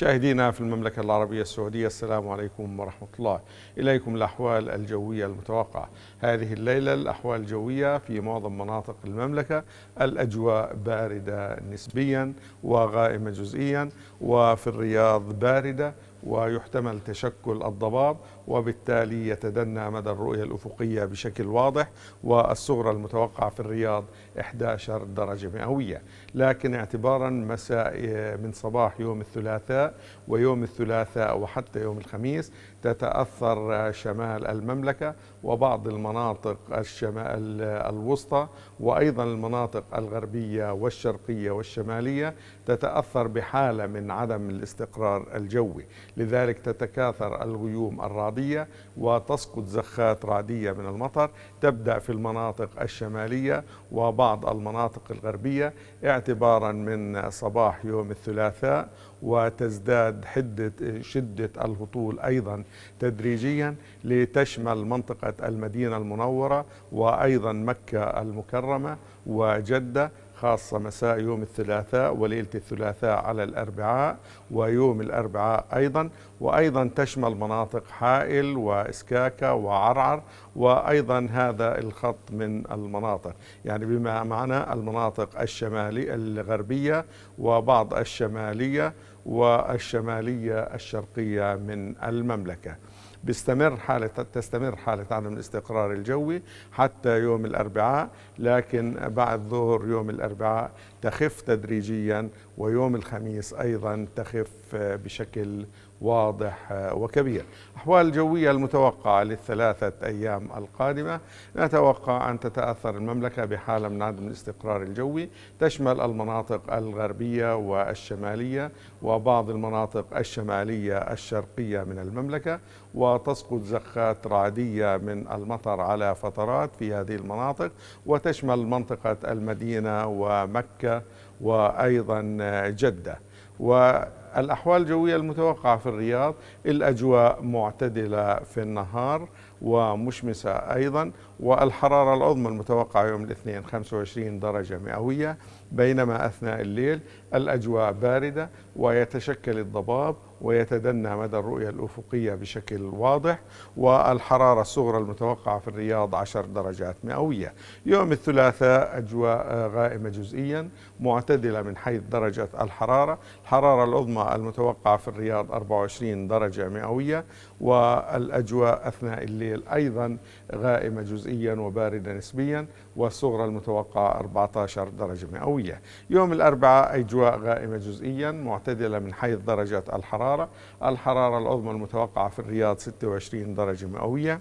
مشاهدينا في المملكة العربية السعودية السلام عليكم ورحمة الله إليكم الأحوال الجوية المتوقعة هذه الليلة الأحوال الجوية في معظم مناطق المملكة الأجواء باردة نسبيا وغائمة جزئيا وفي الرياض باردة ويحتمل تشكل الضباب وبالتالي يتدنى مدى الرؤية الأفقية بشكل واضح والصغرى المتوقعة في الرياض 11 درجة مئوية لكن اعتبارا مساء آه، من صباح يوم الثلاثاء ويوم الثلاثاء وحتى يوم الخميس تتأثر آه، شمال المملكة وبعض المناطق الشمال آه، الوسطى وأيضا المناطق الغربية والشرقية والشمالية تتأثر بحالة من عدم الاستقرار الجوي لذلك تتكاثر الغيوم الرعدية رعدية وتسقط زخات رعدية من المطر تبدأ في المناطق الشمالية وبعض المناطق الغربية اعتبارا من صباح يوم الثلاثاء وتزداد حدة شدة الهطول أيضا تدريجيا لتشمل منطقة المدينة المنورة وأيضا مكة المكرمة وجدة خاصة مساء يوم الثلاثاء وليلة الثلاثاء على الأربعاء ويوم الأربعاء أيضا وأيضا تشمل مناطق حائل وإسكاكا وعرعر وأيضا هذا الخط من المناطق يعني بما معنى المناطق الشمالية الغربية وبعض الشمالية والشمالية الشرقية من المملكة بيستمر حالة تستمر حالة عدم الاستقرار الجوي حتى يوم الأربعاء لكن بعد ظهر يوم الأربعاء تخف تدريجيا ويوم الخميس أيضا تخف بشكل واضح وكبير أحوال الجوية المتوقعة للثلاثة أيام القادمة نتوقع أن تتأثر المملكة بحالة من عدم الاستقرار الجوي تشمل المناطق الغربية والشمالية وبعض المناطق الشمالية الشرقية من المملكة و وتسقط زخات رعدية من المطر على فترات في هذه المناطق وتشمل منطقة المدينة ومكة وأيضا جدة والأحوال الجوية المتوقعة في الرياض الأجواء معتدلة في النهار ومشمسة أيضا والحرارة العظمى المتوقعة يوم الاثنين 25 درجة مئوية بينما أثناء الليل الأجواء باردة ويتشكل الضباب ويتدنى مدى الرؤية الأفقية بشكل واضح والحرارة الصغرى المتوقعة في الرياض 10 درجات مئوية يوم الثلاثاء أجواء غائمة جزئيا معتدلة من حيث درجة الحرارة الحرارة العظمى المتوقعة في الرياض 24 درجة مئوية والأجواء أثناء الليل أيضا غائمة جزئيا وباردة نسبيا والصغرى المتوقعة 14 درجة مئوية يوم الأربعاء أجواء غائمة جزئيا معتدلة من حيث درجة الحرارة الحرارة الحرارة العظمى المتوقعة في الرياض 26 درجة مئوية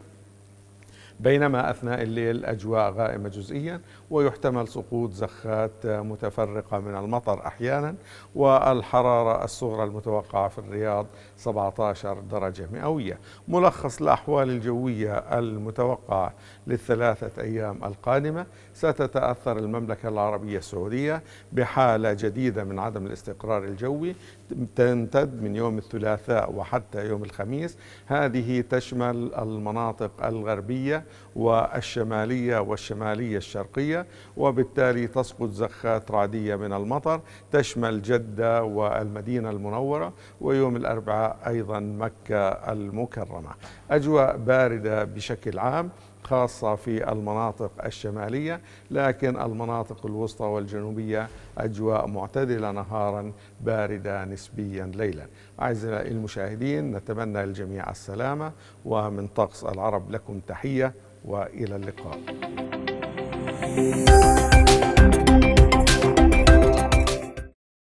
بينما أثناء الليل أجواء غائمة جزئيا ويحتمل سقوط زخات متفرقة من المطر أحيانا والحرارة الصغرى المتوقعة في الرياض 17 درجة مئوية ملخص الأحوال الجوية المتوقعة للثلاثة أيام القادمة ستتأثر المملكة العربية السعودية بحالة جديدة من عدم الاستقرار الجوي تمتد من يوم الثلاثاء وحتى يوم الخميس هذه تشمل المناطق الغربية والشمالية والشمالية الشرقية وبالتالي تسقط زخات رعدية من المطر تشمل جدة والمدينة المنورة ويوم الأربعاء أيضا مكة المكرمة أجواء باردة بشكل عام خاصة في المناطق الشمالية لكن المناطق الوسطى والجنوبية أجواء معتدلة نهارا باردة نسبيا ليلا أعزائي المشاهدين نتمنى للجميع السلامة ومن طقس العرب لكم تحية وإلى اللقاء